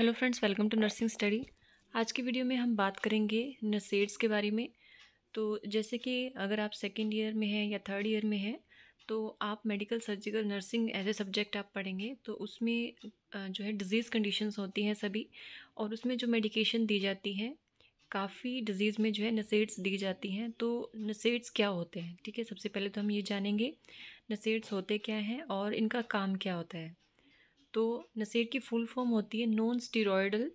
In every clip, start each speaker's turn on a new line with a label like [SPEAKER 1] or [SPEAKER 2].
[SPEAKER 1] hello friends welcome to nursing study आज की video में हम बात करेंगे नसेड्स के बारे में तो जैसे कि अगर आप सेकेंड ईयर में हैं या थर्ड ईयर में हैं तो आप medical surgical nursing as a subject आप पढ़ेंगे तो उसमें जो है डिजीज़ कंडीशंस होती हैं सभी और उसमें जो मेडिकेशन दी जाती है काफ़ी डिजीज़ में जो है नसेड्स दी जाती हैं तो नसेड्स क्या होते हैं ठीक है सबसे पहले तो हम ये जानेंगे नसेड्स होते क्या हैं और इनका काम क्या होता है तो नसेड की फुल फॉर्म होती है non steroidal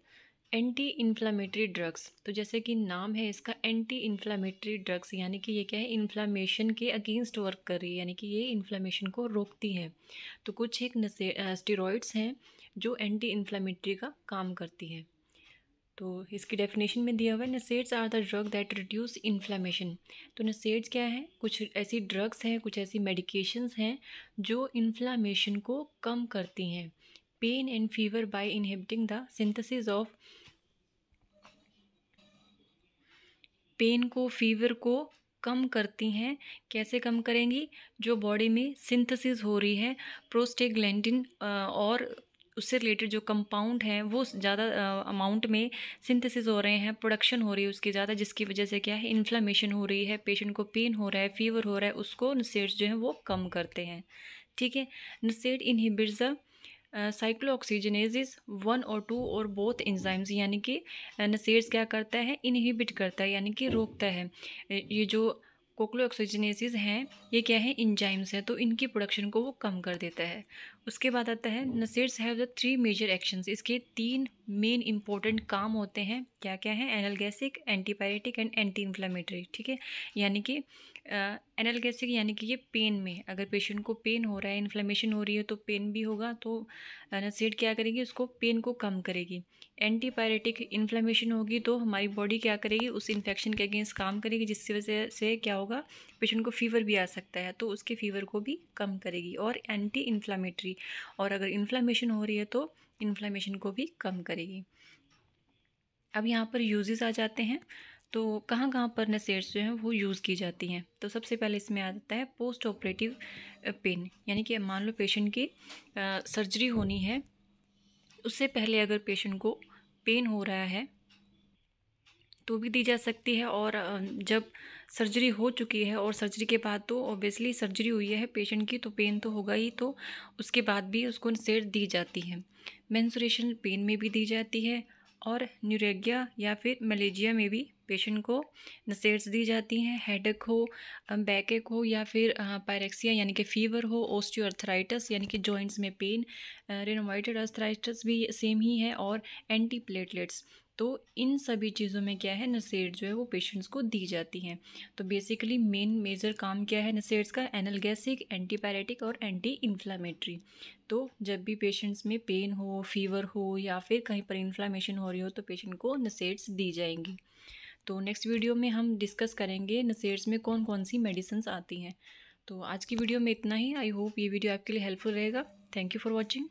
[SPEAKER 1] anti inflammatory drugs तो जैसे कि नाम है इसका एंटी इन्फ्लामेटरी ड्रग्स यानी कि ये क्या है इन्फ्लामेशन के अगेंस्ट वर्क कर रही है यानी कि ये इन्फ्लामेशन को रोकती है तो कुछ एक नसे स्टीरोड्स हैं जो एंटी इन्फ्लामेटरी का काम करती है तो इसकी डेफिनेशन में दिया हुआ है NSAIDs are the drug that reduce inflammation तो नसेड्स क्या है कुछ ऐसी ड्रग्स हैं कुछ ऐसी मेडिकेशंस हैं जो इन्फ्लामेशन को कम करती हैं pain and fever by inhibiting the synthesis of pain को फीवर को कम करती हैं कैसे कम करेंगी जो बॉडी में सिंथेसिस हो रही है प्रोस्टेग्लैंडिन और उससे रिलेटेड जो कंपाउंड हैं वो ज़्यादा अमाउंट में सिंथेसिस हो रहे हैं प्रोडक्शन हो रही है उसकी ज़्यादा जिसकी वजह से क्या है इन्फ्लामेशन हो रही है पेशेंट को पेन हो रहा है फीवर हो रहा है उसको नसेड जो हैं वो कम करते हैं ठीक है NSAID inhibits cyclo cyclooxygenase one और टू और बोथ इंजाइम्स यानी कि नसेड्स क्या करता है इनहिबिट करता है यानी कि रोकता है ये जो कोक्लोऑक्सीजनेसिस हैं ये क्या है इंजाइम्स हैं तो इनकी प्रोडक्शन को वो कम कर देता है उसके बाद आता है NSAIDs have the three major actions इसके तीन मेन इंपॉर्टेंट काम होते हैं क्या क्या हैं analgesic antipyretic and anti inflammatory ठीक है यानी कि एनलगैसिक यानी कि ये पेन में अगर पेशेंट को पेन हो रहा है इन्फ्लेमेशन हो रही है तो पेन भी होगा तो नसीड क्या करेगी उसको पेन को कम करेगी एंटीपायरेटिक इन्फ्लेमेशन होगी तो हमारी बॉडी क्या करेगी उस इन्फेक्शन के अगेंस्ट काम करेगी जिसकी वजह से क्या होगा पेशेंट को फीवर भी आ सकता है तो उसके फीवर को भी कम करेगी और एंटी इन्फ्लामेटरी और अगर इन्फ्लामेशन हो रही है तो इन्फ्लेमेशन को भी कम करेगी अब यहाँ पर यूजेस आ जाते हैं तो कहाँ कहाँ पर नसेट्स जो हैं वो यूज़ की जाती हैं तो सबसे पहले इसमें आ जाता है पोस्ट ऑपरेटिव पेन यानी कि मान लो पेशेंट की सर्जरी होनी है उससे पहले अगर पेशेंट को पेन हो रहा है तो भी दी जा सकती है और जब सर्जरी हो चुकी है और सर्जरी के बाद तो ऑब्वियसली सर्जरी हुई है पेशेंट की तो पेन तो होगा ही तो उसके बाद भी उसको सेट दी जाती है मैंसुरेशन पेन में भी दी जाती है और न्यूरेगिया या फिर मलेजिया में भी पेशेंट को नसेट्स दी जाती हैं हेडक हो बैक एक हो या फिर पायरेक्सिया यानी कि फीवर हो ओस्टियोआर्थराइटिस यानी कि जॉइंट्स में पेन रेनोवाइटेड अर्थराइटिस भी सेम ही है और एंटी प्लेटलेट्स तो इन सभी चीज़ों में क्या है नसेड जो है वो पेशेंट्स को दी जाती हैं तो बेसिकली मेन मेजर काम क्या है नसेड्स का एनलगैसिक एंटीपायरेटिक और एंटी इन्फ्लामेटरी तो जब भी पेशेंट्स में पेन हो फीवर हो या फिर कहीं पर इन्फ्लामेशन हो रही हो तो पेशेंट को नसेड्स दी जाएंगी तो नेक्स्ट वीडियो में हम डिस्कस करेंगे नसेड्स में कौन कौन सी मेडिसिन आती हैं तो आज की वीडियो में इतना ही आई होप ये वीडियो आपके लिए हेल्पफुल रहेगा थैंक यू फॉर वॉचिंग